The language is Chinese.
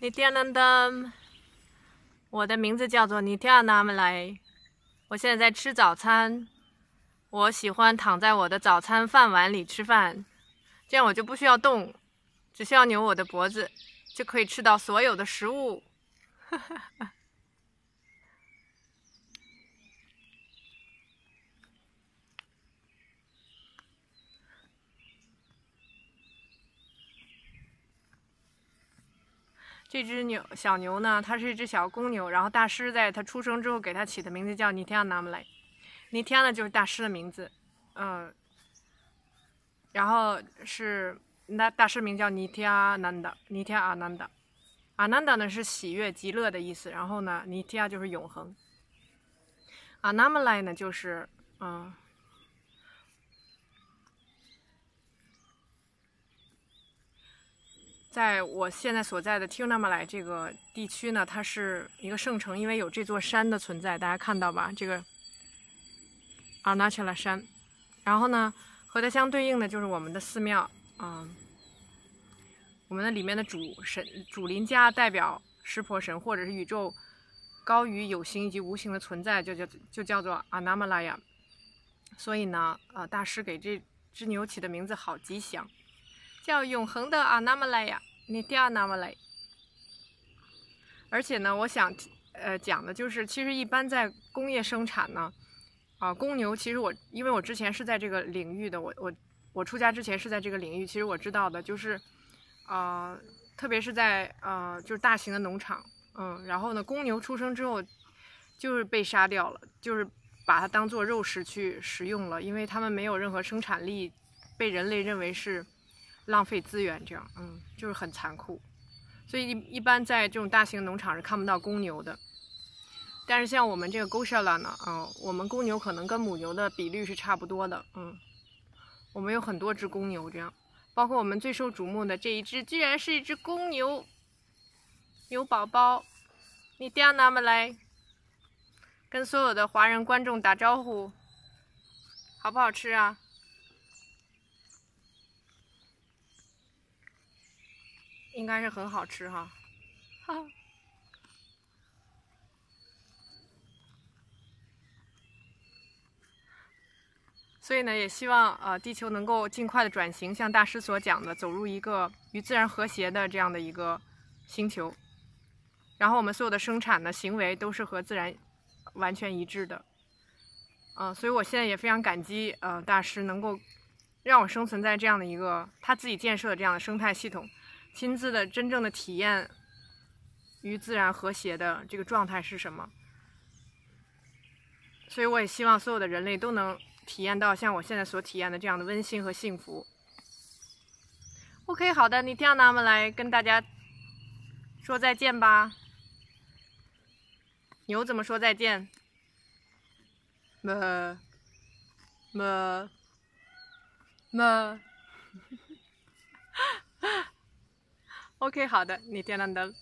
你天安达我的名字叫做你天安么来。我现在在吃早餐，我喜欢躺在我的早餐饭碗里吃饭，这样我就不需要动，只需要扭我的脖子就可以吃到所有的食物。哈哈。这只牛小牛呢，它是一只小公牛。然后大师在它出生之后给它起的名字叫尼提阿南姆莱，尼提呢就是大师的名字，嗯，然后是那大师名叫尼提阿南达，尼提阿南达，阿南达呢是喜悦极乐的意思，然后呢尼提阿就是永恒，阿南姆莱呢就是嗯。在我现在所在的 Tuna Malai 这个地区呢，它是一个圣城，因为有这座山的存在。大家看到吧，这个 a n a c t a l a 山。然后呢，和它相对应的就是我们的寺庙啊，我们的里面的主神主林家代表湿婆神，或者是宇宙高于有形以及无形的存在，就叫就叫做 Anamalaya。所以呢，呃，大师给这只牛起的名字好吉祥，叫永恒的 Anamalaya。你第二么累。而且呢，我想呃讲的就是，其实一般在工业生产呢，啊，公牛其实我因为我之前是在这个领域的，我我我出家之前是在这个领域，其实我知道的就是，啊，特别是在啊就是大型的农场，嗯，然后呢，公牛出生之后就是被杀掉了，就是把它当做肉食去食用了，因为它们没有任何生产力，被人类认为是。浪费资源，这样，嗯，就是很残酷，所以一一般在这种大型农场是看不到公牛的，但是像我们这个沟 l a 呢，啊，我们公牛可能跟母牛的比率是差不多的，嗯，我们有很多只公牛，这样，包括我们最受瞩目的这一只，居然是一只公牛，牛宝宝，你掉那么来，跟所有的华人观众打招呼，好不好吃啊？应该是很好吃哈，哈。所以呢，也希望呃地球能够尽快的转型，像大师所讲的，走入一个与自然和谐的这样的一个星球。然后我们所有的生产的行为都是和自然完全一致的。嗯，所以我现在也非常感激呃大师能够让我生存在这样的一个他自己建设的这样的生态系统。亲自的真正的体验与自然和谐的这个状态是什么？所以我也希望所有的人类都能体验到像我现在所体验的这样的温馨和幸福。OK，好的，你听，那我们来跟大家说再见吧。牛怎么说再见？么么么。OK，好的，你点亮灯。